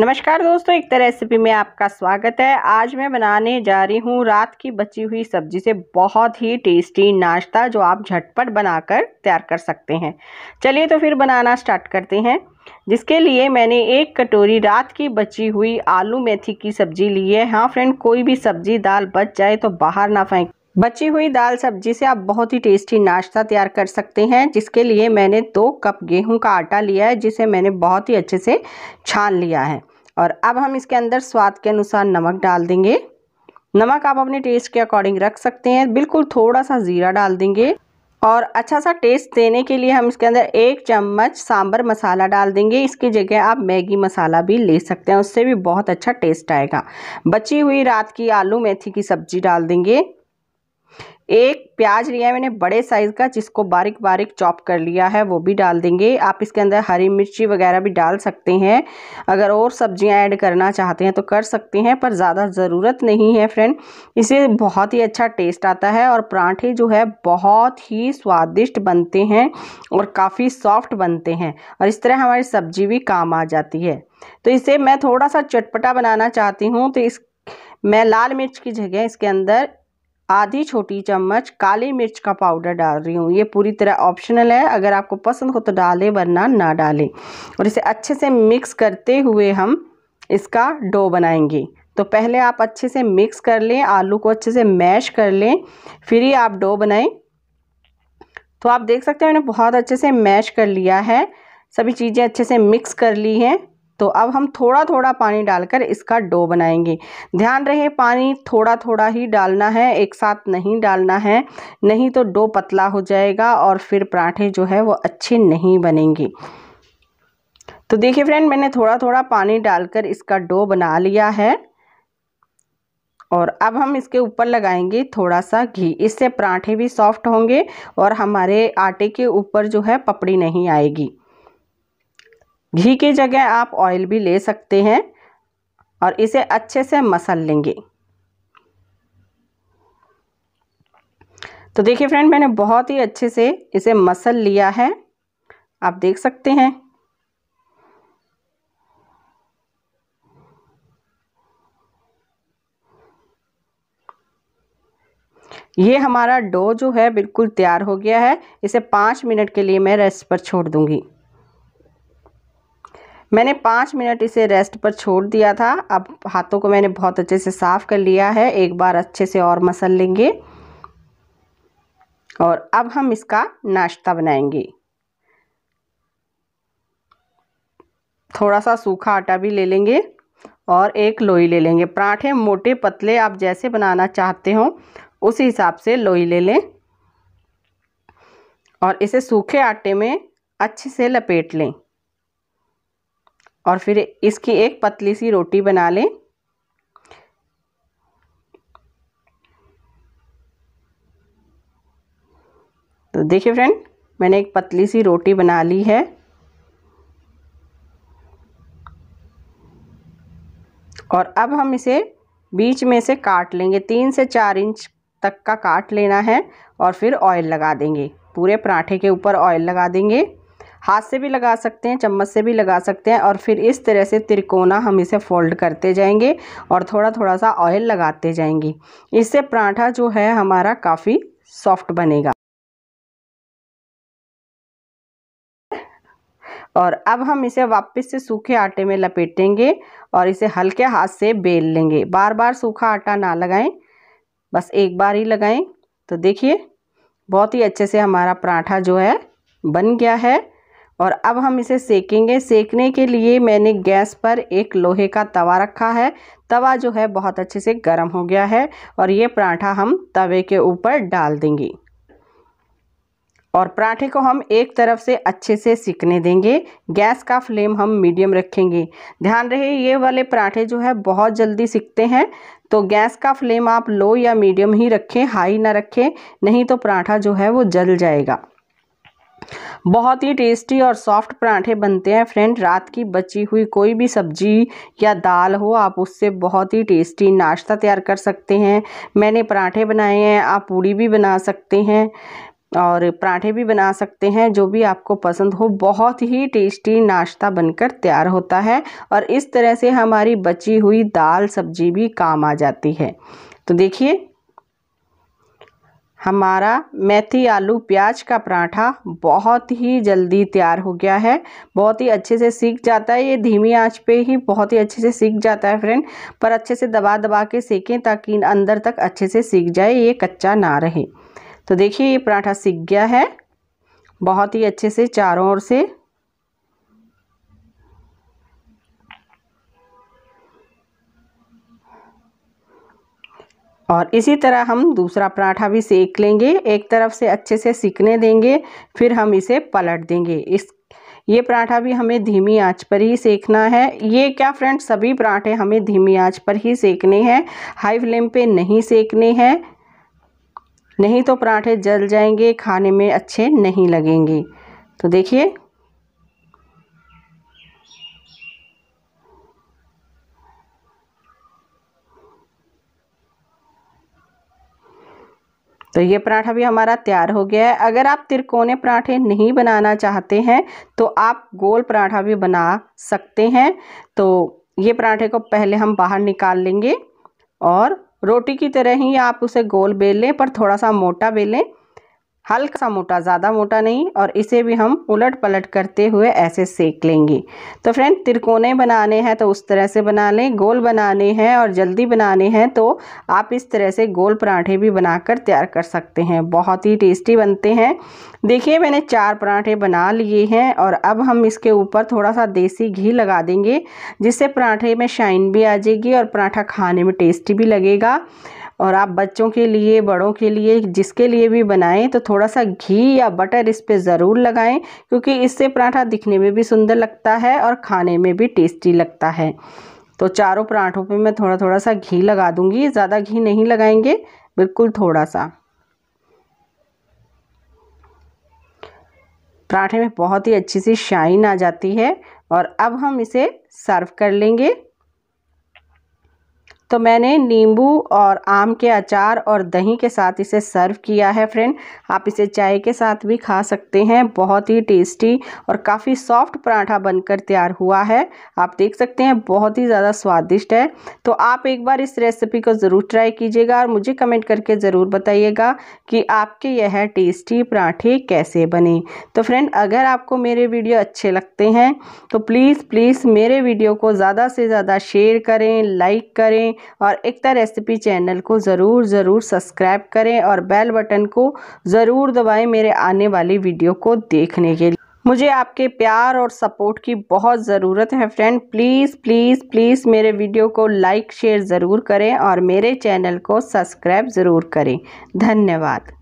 नमस्कार दोस्तों एक तरह रेसिपी में आपका स्वागत है आज मैं बनाने जा रही हूँ रात की बची हुई सब्जी से बहुत ही टेस्टी नाश्ता जो आप झटपट बनाकर तैयार कर सकते हैं चलिए तो फिर बनाना स्टार्ट करते हैं जिसके लिए मैंने एक कटोरी रात की बची हुई आलू मेथी की सब्जी ली है हाँ फ्रेंड कोई भी सब्जी दाल बच जाए तो बाहर ना फेंक बची हुई दाल सब्जी से आप बहुत ही टेस्टी नाश्ता तैयार कर सकते हैं जिसके लिए मैंने दो कप गेहूं का आटा लिया है जिसे मैंने बहुत ही अच्छे से छान लिया है और अब हम इसके अंदर स्वाद के अनुसार नमक डाल देंगे नमक आप अपने टेस्ट के अकॉर्डिंग रख सकते हैं बिल्कुल थोड़ा सा ज़ीरा डाल देंगे और अच्छा सा टेस्ट देने के लिए हम इसके अंदर एक चम्मच सांभर मसाला डाल देंगे इसकी जगह आप मैगी मसाला भी ले सकते हैं उससे भी बहुत अच्छा टेस्ट आएगा बची हुई रात की आलू मेथी की सब्ज़ी डाल देंगे एक प्याज लिया है मैंने बड़े साइज़ का जिसको बारीक बारीक चॉप कर लिया है वो भी डाल देंगे आप इसके अंदर हरी मिर्ची वगैरह भी डाल सकते हैं अगर और सब्जियां ऐड करना चाहते हैं तो कर सकते हैं पर ज़्यादा ज़रूरत नहीं है फ्रेंड इसे बहुत ही अच्छा टेस्ट आता है और पराठे जो है बहुत ही स्वादिष्ट बनते हैं और काफ़ी सॉफ्ट बनते हैं और इस तरह हमारी सब्जी भी काम आ जाती है तो इसे मैं थोड़ा सा चटपटा बनाना चाहती हूँ तो इस मैं लाल मिर्च की जगह इसके अंदर आधी छोटी चम्मच काली मिर्च का पाउडर डाल रही हूँ ये पूरी तरह ऑप्शनल है अगर आपको पसंद हो तो डालें वरना ना डालें और इसे अच्छे से मिक्स करते हुए हम इसका डो बनाएंगे तो पहले आप अच्छे से मिक्स कर लें आलू को अच्छे से मैश कर लें फिर ही आप डो बनाएं तो आप देख सकते हैं मैंने बहुत अच्छे से मैश कर लिया है सभी चीज़ें अच्छे से मिक्स कर ली हैं तो अब हम थोड़ा थोड़ा पानी डालकर इसका डो बनाएंगे ध्यान रहे पानी थोड़ा थोड़ा ही डालना है एक साथ नहीं डालना है नहीं तो डो पतला हो जाएगा और फिर पराठे जो है वो अच्छे नहीं बनेंगे तो देखिए फ्रेंड मैंने थोड़ा थोड़ा पानी डालकर इसका डो बना लिया है और अब हम इसके ऊपर लगाएंगे थोड़ा सा घी इससे पराठे भी सॉफ्ट होंगे और हमारे आटे के ऊपर जो है पपड़ी नहीं आएगी घी की जगह आप ऑयल भी ले सकते हैं और इसे अच्छे से मसल लेंगे तो देखिए फ्रेंड मैंने बहुत ही अच्छे से इसे मसल लिया है आप देख सकते हैं ये हमारा डो जो है बिल्कुल तैयार हो गया है इसे पाँच मिनट के लिए मैं रेस्ट पर छोड़ दूंगी मैंने पाँच मिनट इसे रेस्ट पर छोड़ दिया था अब हाथों को मैंने बहुत अच्छे से साफ़ कर लिया है एक बार अच्छे से और मसल लेंगे और अब हम इसका नाश्ता बनाएंगे थोड़ा सा सूखा आटा भी ले लेंगे और एक लोई ले लेंगे पराठे मोटे पतले आप जैसे बनाना चाहते हो उस हिसाब से लोई ले लें और इसे सूखे आटे में अच्छे से लपेट लें और फिर इसकी एक पतली सी रोटी बना लें तो देखिए फ्रेंड मैंने एक पतली सी रोटी बना ली है और अब हम इसे बीच में से काट लेंगे तीन से चार इंच तक का काट लेना है और फिर ऑयल लगा देंगे पूरे पराठे के ऊपर ऑयल लगा देंगे हाथ से भी लगा सकते हैं चम्मच से भी लगा सकते हैं और फिर इस तरह से त्रिकोना हम इसे फोल्ड करते जाएंगे और थोड़ा थोड़ा सा ऑयल लगाते जाएंगे इससे पराठा जो है हमारा काफ़ी सॉफ्ट बनेगा और अब हम इसे वापस से सूखे आटे में लपेटेंगे और इसे हल्के हाथ से बेल लेंगे बार बार सूखा आटा ना लगाएं बस एक बार ही लगाएं तो देखिए बहुत ही अच्छे से हमारा पराठा जो है बन गया है और अब हम इसे सेकेंगे सेकने के लिए मैंने गैस पर एक लोहे का तवा रखा है तवा जो है बहुत अच्छे से गर्म हो गया है और ये पराठा हम तवे के ऊपर डाल देंगे और पराठे को हम एक तरफ से अच्छे से सिकने देंगे गैस का फ्लेम हम मीडियम रखेंगे ध्यान रहे ये वाले पराठे जो है बहुत जल्दी सिकते हैं तो गैस का फ्लेम आप लो या मीडियम ही रखें हाई ना रखें नहीं तो पराठा जो है वो जल जाएगा बहुत ही टेस्टी और सॉफ्ट पराठे बनते हैं फ्रेंड रात की बची हुई कोई भी सब्जी या दाल हो आप उससे बहुत ही टेस्टी नाश्ता तैयार कर सकते हैं मैंने पराठे बनाए हैं आप पूड़ी भी बना सकते हैं और पराठे भी बना सकते हैं जो भी आपको पसंद हो बहुत ही टेस्टी नाश्ता बनकर तैयार होता है और इस तरह से हमारी बची हुई दाल सब्जी भी काम आ जाती है तो देखिए हमारा मेथी आलू प्याज का पराठा बहुत ही जल्दी तैयार हो गया है बहुत ही अच्छे से सीख जाता है ये धीमी आंच पे ही बहुत ही अच्छे से सीख जाता है फ्रेंड पर अच्छे से दबा दबा के सेकें ताकि अंदर तक अच्छे से सीख जाए ये कच्चा ना रहे तो देखिए ये पराठा सीख गया है बहुत ही अच्छे से चारों ओर से और इसी तरह हम दूसरा पराठा भी सेक लेंगे एक तरफ से अच्छे से सिकने देंगे फिर हम इसे पलट देंगे इस ये पराठा भी हमें धीमी आंच पर ही सेकना है ये क्या फ्रेंड्स सभी पराठे हमें धीमी आंच पर ही सेकने हैं हाई फ्लेम पे नहीं सेकने हैं नहीं तो पराठे जल जाएंगे खाने में अच्छे नहीं लगेंगे तो देखिए तो ये पराठा भी हमारा तैयार हो गया है अगर आप तिरकोने पराठे नहीं बनाना चाहते हैं तो आप गोल पराठा भी बना सकते हैं तो ये पराठे को पहले हम बाहर निकाल लेंगे और रोटी की तरह ही आप उसे गोल बेल लें पर थोड़ा सा मोटा बेलें हल्का सा मोटा ज़्यादा मोटा नहीं और इसे भी हम उलट पलट करते हुए ऐसे सेक लेंगे तो फ्रेंड तिरकोने बनाने हैं तो उस तरह से बना लें गोल बनाने हैं और जल्दी बनाने हैं तो आप इस तरह से गोल पराठे भी बनाकर तैयार कर सकते हैं बहुत ही टेस्टी बनते हैं देखिए मैंने चार पराठे बना लिए हैं और अब हम इसके ऊपर थोड़ा सा देसी घी लगा देंगे जिससे पराठे में शाइन भी आ जाएगी और पराठा खाने में टेस्टी भी लगेगा और आप बच्चों के लिए बड़ों के लिए जिसके लिए भी बनाएं तो थोड़ा सा घी या बटर इस पर ज़रूर लगाएं क्योंकि इससे पराठा दिखने में भी सुंदर लगता है और खाने में भी टेस्टी लगता है तो चारों पराठों पे मैं थोड़ा थोड़ा सा घी लगा दूँगी ज़्यादा घी नहीं लगाएंगे बिल्कुल थोड़ा सा पराठे में बहुत ही अच्छी सी शाइन आ जाती है और अब हम इसे सर्व कर लेंगे तो मैंने नींबू और आम के अचार और दही के साथ इसे सर्व किया है फ्रेंड आप इसे चाय के साथ भी खा सकते हैं बहुत ही टेस्टी और काफ़ी सॉफ्ट पराठा बनकर तैयार हुआ है आप देख सकते हैं बहुत ही ज़्यादा स्वादिष्ट है तो आप एक बार इस रेसिपी को ज़रूर ट्राई कीजिएगा और मुझे कमेंट करके ज़रूर बताइएगा कि आपके यह टेस्टी पराठे कैसे बने तो फ्रेंड अगर आपको मेरे वीडियो अच्छे लगते हैं तो प्लीज़ प्लीज़ मेरे वीडियो को ज़्यादा से ज़्यादा शेयर करें लाइक करें और एकता रेसिपी चैनल को ज़रूर ज़रूर सब्सक्राइब करें और बेल बटन को ज़रूर दबाएं मेरे आने वाली वीडियो को देखने के लिए मुझे आपके प्यार और सपोर्ट की बहुत ज़रूरत है फ्रेंड प्लीज़ प्लीज़ प्लीज़ मेरे वीडियो को लाइक शेयर ज़रूर करें और मेरे चैनल को सब्सक्राइब ज़रूर करें धन्यवाद